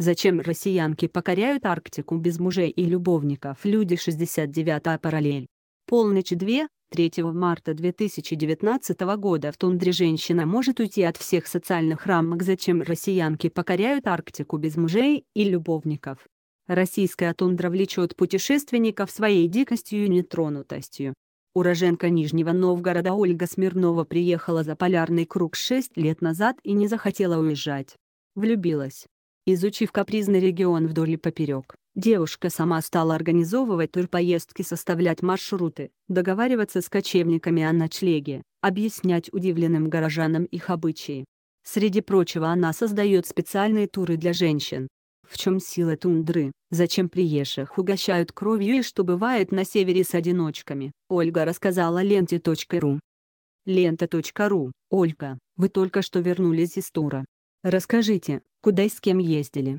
Зачем россиянки покоряют Арктику без мужей и любовников? Люди 69 параллель. Полночь 2, 3 марта 2019 года в тундре женщина может уйти от всех социальных рамок «Зачем россиянки покоряют Арктику без мужей и любовников?» Российская тундра влечет путешественников своей дикостью и нетронутостью. Уроженка Нижнего Новгорода Ольга Смирнова приехала за полярный круг 6 лет назад и не захотела уезжать. Влюбилась. Изучив капризный регион вдоль и поперек, девушка сама стала организовывать турпоездки, составлять маршруты, договариваться с кочевниками о ночлеге, объяснять удивленным горожанам их обычаи. Среди прочего она создает специальные туры для женщин. В чем сила тундры, зачем приезжих угощают кровью и что бывает на севере с одиночками, Ольга рассказала ленте.ру. Лента.ру, Ольга, вы только что вернулись из тура, Расскажите, куда и с кем ездили?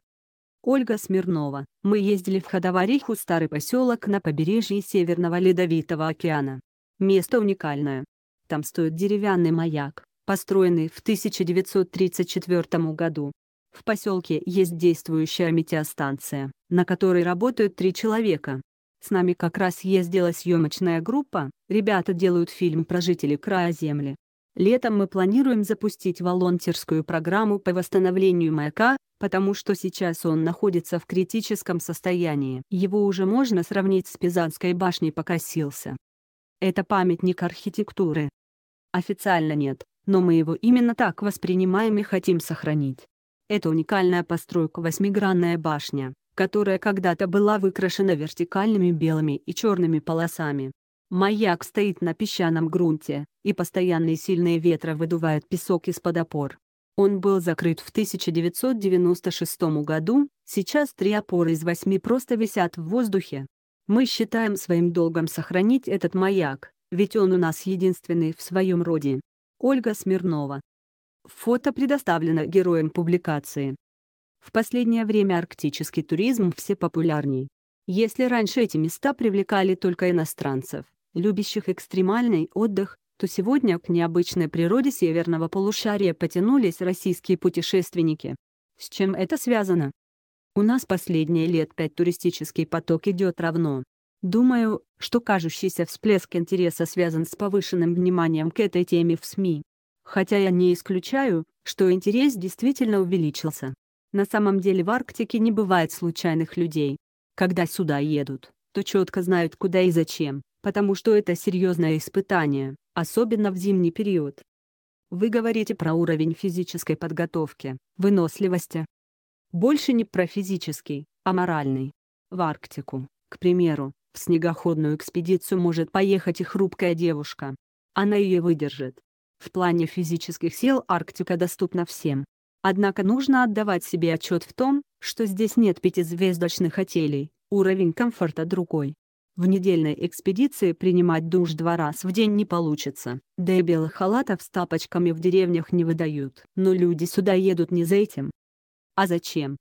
Ольга Смирнова. Мы ездили в Ходовариху, старый поселок на побережье Северного Ледовитого океана. Место уникальное. Там стоит деревянный маяк, построенный в 1934 году. В поселке есть действующая метеостанция, на которой работают три человека. С нами как раз ездила съемочная группа, ребята делают фильм про жителей края Земли, Летом мы планируем запустить волонтерскую программу по восстановлению маяка, потому что сейчас он находится в критическом состоянии. Его уже можно сравнить с Пизанской башней покосился. Это памятник архитектуры. Официально нет, но мы его именно так воспринимаем и хотим сохранить. Это уникальная постройка восьмигранная башня, которая когда-то была выкрашена вертикальными белыми и черными полосами. Маяк стоит на песчаном грунте, и постоянные сильные ветры выдувают песок из-под опор. Он был закрыт в 1996 году, сейчас три опоры из восьми просто висят в воздухе. Мы считаем своим долгом сохранить этот маяк, ведь он у нас единственный в своем роде. Ольга Смирнова. Фото предоставлено героем публикации. В последнее время арктический туризм все популярней. Если раньше эти места привлекали только иностранцев, любящих экстремальный отдых, то сегодня к необычной природе северного полушария потянулись российские путешественники. С чем это связано? У нас последние лет пять туристический поток идет равно. Думаю, что кажущийся всплеск интереса связан с повышенным вниманием к этой теме в СМИ. Хотя я не исключаю, что интерес действительно увеличился. На самом деле в Арктике не бывает случайных людей. Когда сюда едут, то четко знают куда и зачем потому что это серьезное испытание, особенно в зимний период. Вы говорите про уровень физической подготовки, выносливости. Больше не про физический, а моральный. В Арктику, к примеру, в снегоходную экспедицию может поехать и хрупкая девушка. Она ее выдержит. В плане физических сил Арктика доступна всем. Однако нужно отдавать себе отчет в том, что здесь нет пятизвездочных отелей, уровень комфорта другой. В недельной экспедиции принимать душ два раз в день не получится, да и белых халатов с тапочками в деревнях не выдают. Но люди сюда едут не за этим. А зачем?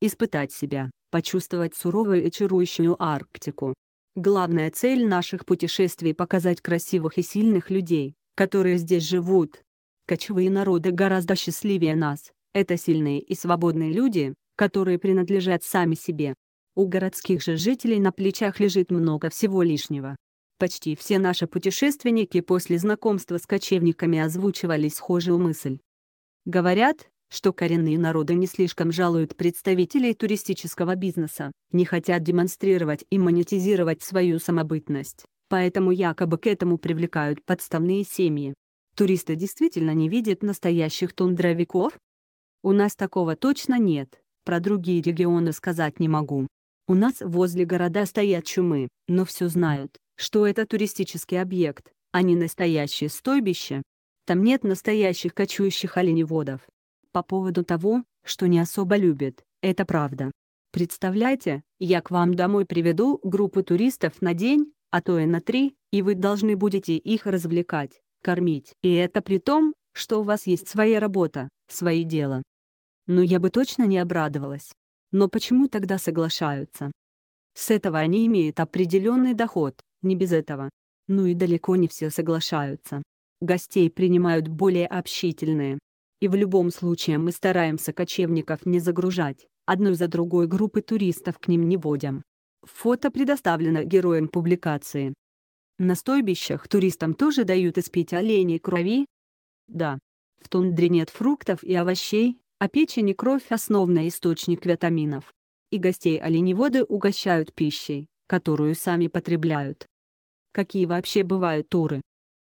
Испытать себя, почувствовать суровую и чарующую Арктику. Главная цель наших путешествий – показать красивых и сильных людей, которые здесь живут. Кочевые народы гораздо счастливее нас, это сильные и свободные люди, которые принадлежат сами себе. У городских же жителей на плечах лежит много всего лишнего. Почти все наши путешественники после знакомства с кочевниками озвучивали схожую мысль. Говорят, что коренные народы не слишком жалуют представителей туристического бизнеса, не хотят демонстрировать и монетизировать свою самобытность, поэтому якобы к этому привлекают подставные семьи. Туристы действительно не видят настоящих тундровиков? У нас такого точно нет, про другие регионы сказать не могу. У нас возле города стоят чумы, но все знают, что это туристический объект, а не настоящее стойбище. Там нет настоящих кочующих оленеводов. По поводу того, что не особо любят, это правда. Представляете, я к вам домой приведу группу туристов на день, а то и на три, и вы должны будете их развлекать, кормить. И это при том, что у вас есть своя работа, свои дела. Но я бы точно не обрадовалась. Но почему тогда соглашаются? С этого они имеют определенный доход, не без этого. Ну и далеко не все соглашаются. Гостей принимают более общительные. И в любом случае мы стараемся кочевников не загружать, одной за другой группы туристов к ним не водим. Фото предоставлено героям публикации. На стойбищах туристам тоже дают испить оленей крови? Да. В тундре нет фруктов и овощей, а печень и кровь – основной источник витаминов. И гостей оленеводы угощают пищей, которую сами потребляют. Какие вообще бывают туры?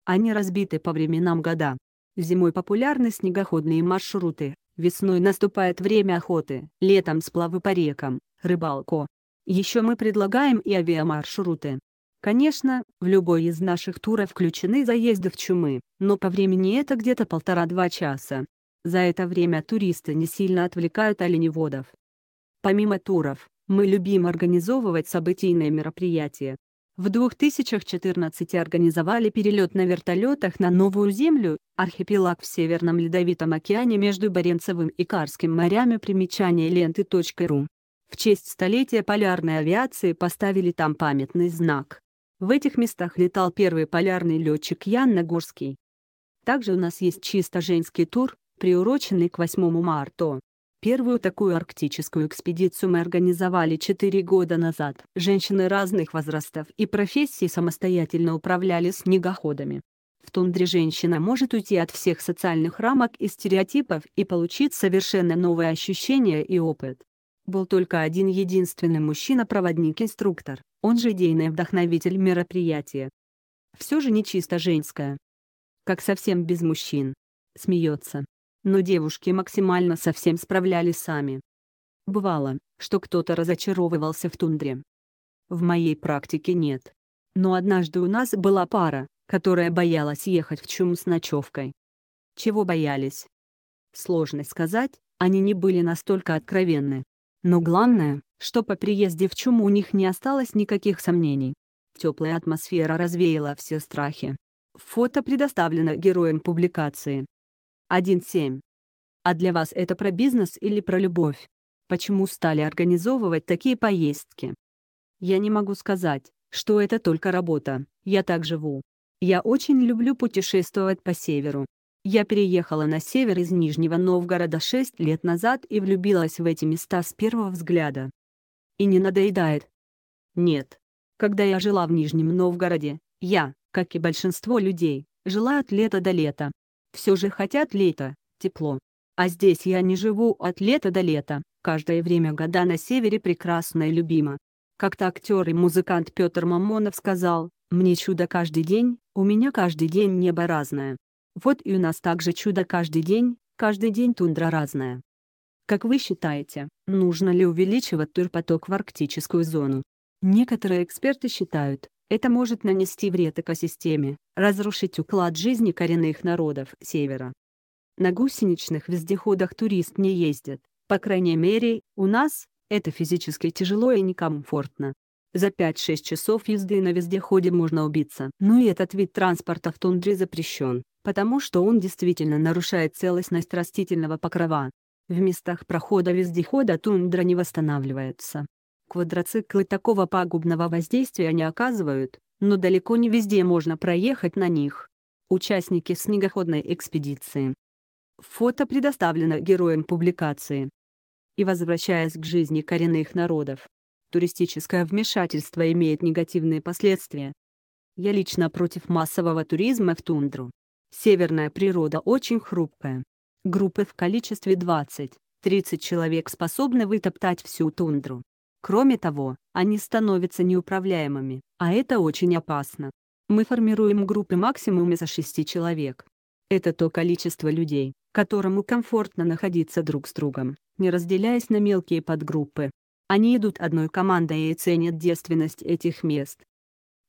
Они разбиты по временам года. Зимой популярны снегоходные маршруты, весной наступает время охоты, летом сплавы по рекам, рыбалку. Еще мы предлагаем и авиамаршруты. Конечно, в любой из наших туров включены заезды в чумы, но по времени это где-то полтора-два часа. За это время туристы не сильно отвлекают оленеводов. Помимо туров, мы любим организовывать событийные мероприятия. В 2014 организовали перелет на вертолетах на Новую Землю, архипелаг в Северном Ледовитом океане между Баренцевым и Карским морями примечание ленты.ру. В честь столетия полярной авиации поставили там памятный знак. В этих местах летал первый полярный летчик Ян Нагорский. Также у нас есть чисто женский тур, приуроченный к 8 марта. Первую такую арктическую экспедицию мы организовали 4 года назад. Женщины разных возрастов и профессий самостоятельно управляли снегоходами. В тундре женщина может уйти от всех социальных рамок и стереотипов и получить совершенно новые ощущения и опыт. Был только один единственный мужчина-проводник-инструктор, он же идейный вдохновитель мероприятия. Все же не чисто женское. Как совсем без мужчин. Смеется но девушки максимально со всем справлялись сами. Бывало, что кто-то разочаровывался в тундре. В моей практике нет. Но однажды у нас была пара, которая боялась ехать в чум с ночевкой. Чего боялись? Сложно сказать, они не были настолько откровенны. Но главное, что по приезде в Чум у них не осталось никаких сомнений. Теплая атмосфера развеяла все страхи. Фото предоставлено героем публикации. 1.7. А для вас это про бизнес или про любовь? Почему стали организовывать такие поездки? Я не могу сказать, что это только работа, я так живу. Я очень люблю путешествовать по северу. Я переехала на север из Нижнего Новгорода 6 лет назад и влюбилась в эти места с первого взгляда. И не надоедает. Нет. Когда я жила в Нижнем Новгороде, я, как и большинство людей, жила от лета до лета все же хотят лето, тепло. А здесь я не живу от лета до лета, каждое время года на севере прекрасно и любимо. Как-то актер и музыкант Петр Мамонов сказал, «Мне чудо каждый день, у меня каждый день небо разное». Вот и у нас также чудо каждый день, каждый день тундра разная. Как вы считаете, нужно ли увеличивать турпоток в арктическую зону? Некоторые эксперты считают, это может нанести вред экосистеме, разрушить уклад жизни коренных народов Севера. На гусеничных вездеходах турист не ездит, по крайней мере, у нас, это физически тяжело и некомфортно. За 5-6 часов езды на вездеходе можно убиться. Но ну и этот вид транспорта в тундре запрещен, потому что он действительно нарушает целостность растительного покрова. В местах прохода вездехода тундра не восстанавливается. Квадроциклы такого пагубного воздействия не оказывают, но далеко не везде можно проехать на них. Участники снегоходной экспедиции. Фото предоставлено героям публикации. И возвращаясь к жизни коренных народов. Туристическое вмешательство имеет негативные последствия. Я лично против массового туризма в тундру. Северная природа очень хрупкая. Группы в количестве 20-30 человек способны вытоптать всю тундру. Кроме того, они становятся неуправляемыми, а это очень опасно. Мы формируем группы максимум из 6 человек. Это то количество людей, которому комфортно находиться друг с другом, не разделяясь на мелкие подгруппы. Они идут одной командой и ценят девственность этих мест.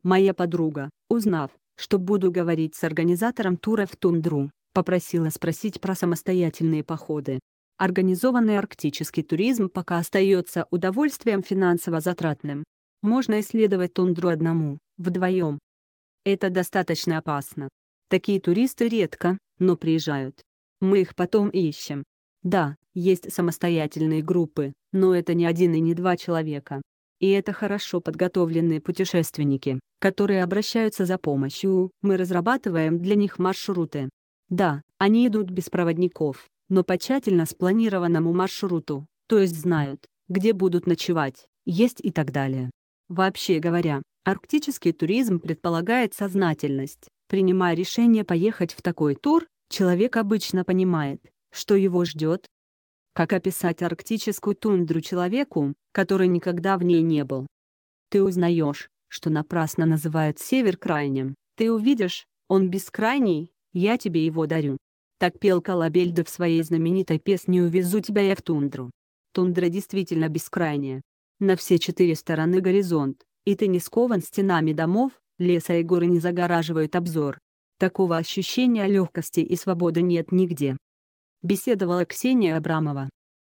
Моя подруга, узнав, что буду говорить с организатором тура в Тундру, попросила спросить про самостоятельные походы. Организованный арктический туризм пока остается удовольствием финансово затратным. Можно исследовать тундру одному, вдвоем. Это достаточно опасно. Такие туристы редко, но приезжают. Мы их потом ищем. Да, есть самостоятельные группы, но это не один и не два человека. И это хорошо подготовленные путешественники, которые обращаются за помощью, мы разрабатываем для них маршруты. Да, они идут без проводников, но по тщательно спланированному маршруту, то есть знают, где будут ночевать, есть и так далее. Вообще говоря, арктический туризм предполагает сознательность. Принимая решение поехать в такой тур, человек обычно понимает, что его ждет. Как описать арктическую тундру человеку, который никогда в ней не был? Ты узнаешь, что напрасно называют север крайним. Ты увидишь, он бескрайний, я тебе его дарю. Так пел Колобельда в своей знаменитой песне «Увезу тебя я в тундру». Тундра действительно бескрайняя. На все четыре стороны горизонт, и ты не скован стенами домов, леса и горы не загораживают обзор. Такого ощущения легкости и свободы нет нигде. Беседовала Ксения Абрамова.